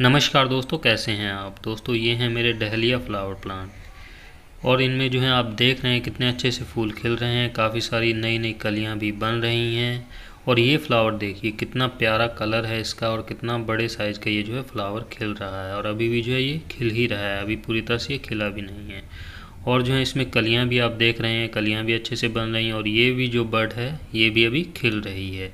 नमस्कार दोस्तों कैसे हैं आप दोस्तों ये हैं मेरे डहलिया फ्लावर प्लांट और इनमें जो है आप देख रहे हैं कितने अच्छे से फूल खिल रहे हैं काफ़ी सारी नई नई कलियां भी बन रही हैं और ये फ्लावर देखिए कितना प्यारा कलर है इसका और कितना बड़े साइज़ का ये जो है फ्लावर खिल रहा है और अभी भी जो है ये खिल ही रहा है अभी पूरी तरह से ये खिला भी नहीं है और जो है इसमें कलियाँ भी आप देख रहे हैं कलियाँ भी अच्छे से बन रही हैं और ये भी जो बर्ड है ये भी अभी खिल रही है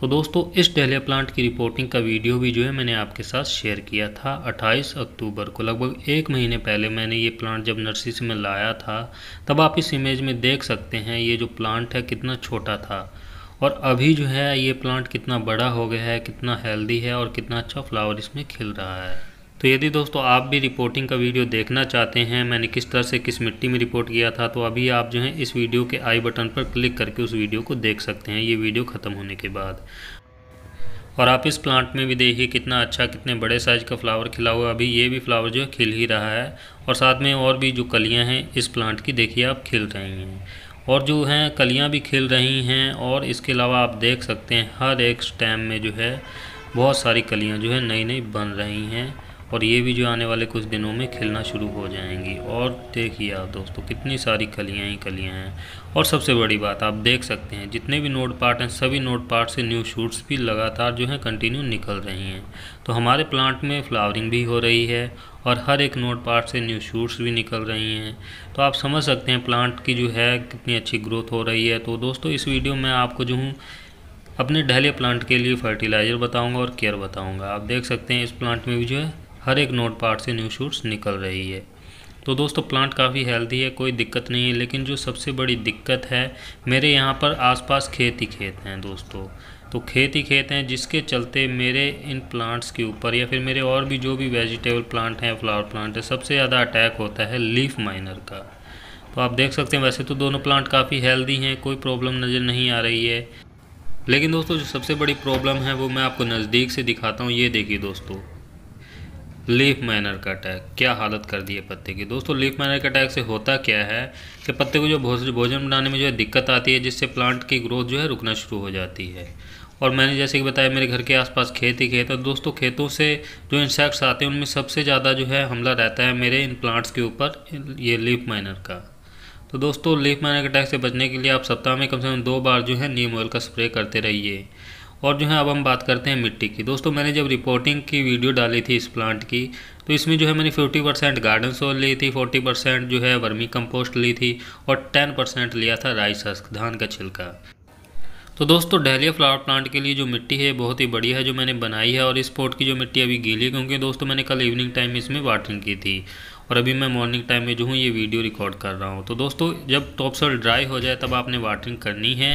तो दोस्तों इस डहलिया प्लांट की रिपोर्टिंग का वीडियो भी जो है मैंने आपके साथ शेयर किया था 28 अक्टूबर को लगभग एक महीने पहले मैंने ये प्लांट जब नर्सरी से मैं लाया था तब आप इस इमेज में देख सकते हैं ये जो प्लांट है कितना छोटा था और अभी जो है ये प्लांट कितना बड़ा हो गया है कितना हेल्दी है और कितना अच्छा फ्लावर इसमें खिल रहा है तो यदि दोस्तों आप भी रिपोर्टिंग का वीडियो देखना चाहते हैं मैंने किस तरह से किस मिट्टी में रिपोर्ट किया था तो अभी आप जो है इस वीडियो के आई बटन पर क्लिक करके उस वीडियो को देख सकते हैं ये वीडियो ख़त्म होने के बाद और आप इस प्लांट में भी देखिए कितना अच्छा कितने बड़े साइज़ का फ्लावर खिला हुआ अभी ये भी फ्लावर जो है खिल ही रहा है और साथ में और भी जो कलियां हैं इस प्लांट की देखिए आप खिल रही हैं और जो हैं कलियां भी खिल रही हैं और इसके अलावा आप देख सकते हैं हर एक स्टैम में जो है बहुत सारी कलियाँ जो है नई नई बन रही हैं और ये भी जो आने वाले कुछ दिनों में खिलना शुरू हो जाएंगी और देखिए आप दोस्तों कितनी सारी कलियाँ ही कलियाँ हैं और सबसे बड़ी बात आप देख सकते हैं जितने भी नोट पार्ट हैं सभी नोट पार्ट से न्यू शूट्स भी लगातार जो हैं कंटिन्यू निकल रही हैं तो हमारे प्लांट में फ्लावरिंग भी हो रही है और हर एक नोट पार्ट से न्यू शूट्स भी निकल रही हैं तो आप समझ सकते हैं प्लांट की जो है कितनी अच्छी ग्रोथ हो रही है तो दोस्तों इस वीडियो में आपको जो हूँ अपने डहले प्लांट के लिए फर्टिलाइज़र बताऊंगा और केयर बताऊंगा आप देख सकते हैं इस प्लांट में भी जो है हर एक नोड पार्ट से न्यू शूट्स निकल रही है तो दोस्तों प्लांट काफ़ी हेल्दी है कोई दिक्कत नहीं है लेकिन जो सबसे बड़ी दिक्कत है मेरे यहाँ पर आसपास खेत ही खेत हैं दोस्तों तो खेत ही खेत हैं जिसके चलते मेरे इन प्लांट्स के ऊपर या फिर मेरे और भी जो भी वेजिटेबल प्लांट हैं फ्लावर प्लांट है सबसे ज़्यादा अटैक होता है लीफ माइनर का तो आप देख सकते हैं वैसे तो दोनों प्लांट काफ़ी हेल्दी हैं कोई प्रॉब्लम नज़र नहीं आ रही है लेकिन दोस्तों जो सबसे बड़ी प्रॉब्लम है वो मैं आपको नज़दीक से दिखाता हूँ ये देखिए दोस्तों लीफ माइनर का अटैक क्या हालत कर दी है पत्ते की दोस्तों लीफ माइनर का अटैक से होता क्या है कि पत्ते को जो भोजन बनाने में जो है दिक्कत आती है जिससे प्लांट की ग्रोथ जो है रुकना शुरू हो जाती है और मैंने जैसे कि बताया मेरे घर के आसपास खेत ही खेत और दोस्तों खेतों से जो इंसेक्ट्स आते हैं उनमें सबसे ज़्यादा जो है हमला रहता है मेरे इन प्लांट्स के ऊपर ये लीफ माइनर का तो दोस्तों लीफ माइनर के अटैक से बचने के लिए आप सप्ताह में कम से कम दो बार जो है नीम ऑयल का स्प्रे करते रहिए और जो है अब हम बात करते हैं मिट्टी की दोस्तों मैंने जब रिपोर्टिंग की वीडियो डाली थी इस प्लांट की तो इसमें जो है मैंने 50 परसेंट गार्डन सोल ली थी 40 परसेंट जो है वर्मी कंपोस्ट ली थी और 10 परसेंट लिया था राइस हस्क धान का छिलका तो दोस्तों डहलिया फ्लावर प्लांट के लिए जो मिट्टी है बहुत ही बढ़िया है जो मैंने बनाई है और इस पोर्ट की जो मिट्टी अभी गीली क्योंकि दोस्तों मैंने कल इवनिंग टाइम इसमें वाटरिंग की थी और अभी मैं मॉर्निंग टाइम में जो हूँ ये वीडियो रिकॉर्ड कर रहा हूँ तो दोस्तों जब टॉप सॉल ड्राई हो जाए तब आपने वाटरिंग करनी है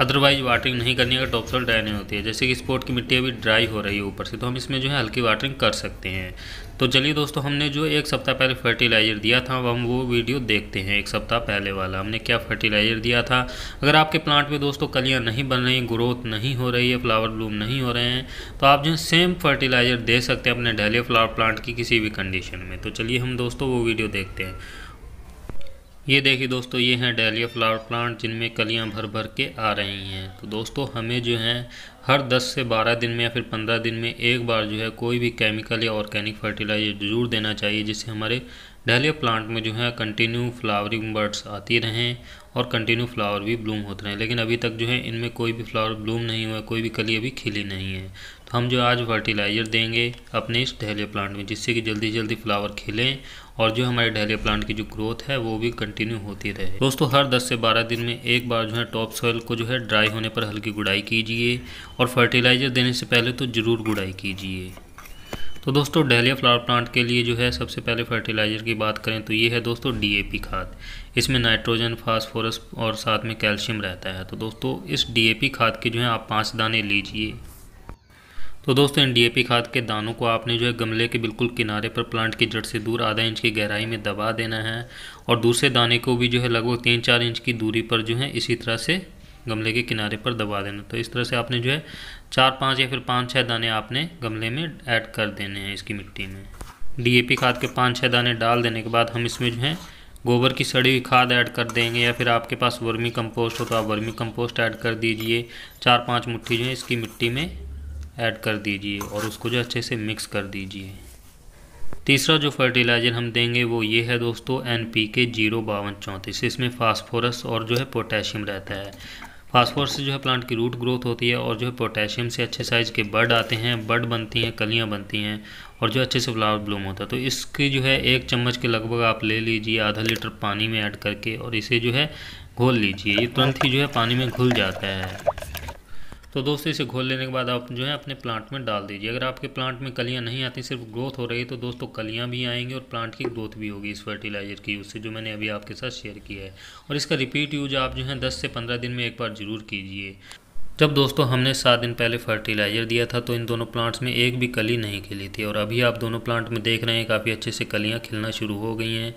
अदरवाइज वाटरिंग नहीं करनी अगर टॉप सॉल ड्राई नहीं होती है जैसे कि स्पोर्ट की मिट्टी अभी ड्राई हो रही है ऊपर से तो हम इसमें जो है हल्की वाटरिंग कर सकते हैं तो चलिए दोस्तों हमने जो एक सप्ताह पहले फर्टिलाइज़र दिया था अब हम वो वीडियो देखते हैं एक सप्ताह पहले वाला हमने क्या फर्टिलाइज़र दिया था अगर आपके प्लांट में दोस्तों कलियाँ नहीं बन रही ग्रोथ नहीं हो रही है फ्लावर ब्लूम नहीं हो रहे हैं तो आप जो सेम फर्टिलाइज़र दे सकते हैं अपने डहले फ्लावर प्लांट की किसी भी कंडीशन में तो चलिए हम दोस्तों वो वीडियो देखते हैं ये देखिए दोस्तों ये हैं डेलिया फ्लावर प्लांट जिनमें कलियां भर भर के आ रही हैं तो दोस्तों हमें जो है हर 10 से 12 दिन में या फिर 15 दिन में एक बार जो है कोई भी केमिकल या ऑर्गेनिक फर्टिलाइजर जरूर देना चाहिए जिससे हमारे डेलिया प्लांट में जो है कंटिन्यू फ्लावरिंग बर्ड्स आती रहें और कंटिन्यू फ्लावर भी ब्लूम होते रहें लेकिन अभी तक जो है इनमें कोई भी फ्लावर ब्लूम नहीं हुआ कोई भी कली अभी खिली नहीं है हम जो आज फर्टिलाइज़र देंगे अपने इस डहलिया प्लांट में जिससे कि जल्दी जल्दी फ्लावर खिलें और जो हमारे डहलिया प्लांट की जो ग्रोथ है वो भी कंटिन्यू होती रहे दोस्तों हर 10 से 12 दिन में एक बार जो है टॉप सॉइल को जो है ड्राई होने पर हल्की गुड़ाई कीजिए और फर्टिलाइज़र देने से पहले तो ज़रूर गुड़ाई कीजिए तो दोस्तों डहलिया फ्लावर प्लांट के लिए जो है सबसे पहले फर्टिलाइज़र की बात करें तो ये है दोस्तों डी खाद इसमें नाइट्रोजन फॉस्फोरस और साथ में कैल्शियम रहता है तो दोस्तों इस डी खाद के जो है आप पाँच दाने लीजिए तो दोस्तों इन डी खाद के दानों को आपने जो है गमले के बिल्कुल किनारे पर प्लांट की जड़ से दूर आधा इंच की गहराई में दबा देना है और दूसरे दाने को भी जो है लगभग तीन चार इंच की दूरी पर जो है इसी तरह से गमले के किनारे पर दबा देना तो इस तरह से आपने जो है चार पाँच या फिर पाँच छः दाने आपने गमले में ऐड कर देने हैं इसकी मिट्टी में डी खाद के पाँच छः दाने डाल देने के बाद हम इसमें जो है गोबर की सड़ी हुई खाद ऐड कर देंगे या फिर आपके पास वर्मी कंपोस्ट हो तो आप वर्मी कंपोस्ट ऐड कर दीजिए चार पाँच मुट्ठी जो है इसकी मिट्टी में ऐड कर दीजिए और उसको जो अच्छे से मिक्स कर दीजिए तीसरा जो फर्टिलाइज़र हम देंगे वो ये है दोस्तों एन पी के जीरो बावन चौंतीस इसमें फास्फोरस और जो है पोटेशियम रहता है फास्फोरस से जो है प्लांट की रूट ग्रोथ होती है और जो है पोटेशियम से अच्छे साइज़ के बर्ड आते हैं बर्ड बनती हैं कलियां बनती हैं और जो अच्छे से फ्लावर ब्लूम होता है तो इसकी जो है एक चम्मच के लगभग आप ले लीजिए आधा लीटर पानी में ऐड करके और इसे जो है घोल लीजिए ये तुरंत ही जो है पानी में घुल जाता है तो दोस्तों इसे घोल लेने के बाद आप जो है अपने प्लांट में डाल दीजिए अगर आपके प्लांट में कलियाँ नहीं आती सिर्फ ग्रोथ हो रही है तो दोस्तों कलियाँ भी आएंगी और प्लांट की ग्रोथ भी होगी इस फर्टिलाइज़र की यूज़ से जो मैंने अभी आपके साथ शेयर किया है और इसका रिपीट यूज आप जो है दस से पंद्रह दिन में एक बार ज़रूर कीजिए जब दोस्तों हमने सात दिन पहले फर्टिलाइज़र दिया था तो इन दोनों प्लांट्स में एक भी कली नहीं खिली थी और अभी आप दोनों प्लांट में देख रहे हैं काफ़ी अच्छे से कलियाँ खिलना शुरू हो गई हैं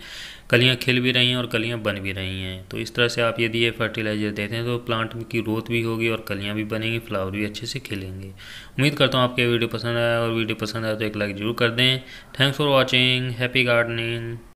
कलियाँ खिल भी रही हैं और कलियाँ बन भी रही हैं तो इस तरह से आप यदि ये फर्टिलाइज़र देते हैं तो प्लांट की ग्रोथ भी होगी और कलियाँ भी बनेंगी फ्लावर भी अच्छे से खिलेंगे उम्मीद करता हूँ आपके वीडियो पसंद आया और वीडियो पसंद आया तो एक लाइक ज़रूर कर दें thanks for watching happy gardening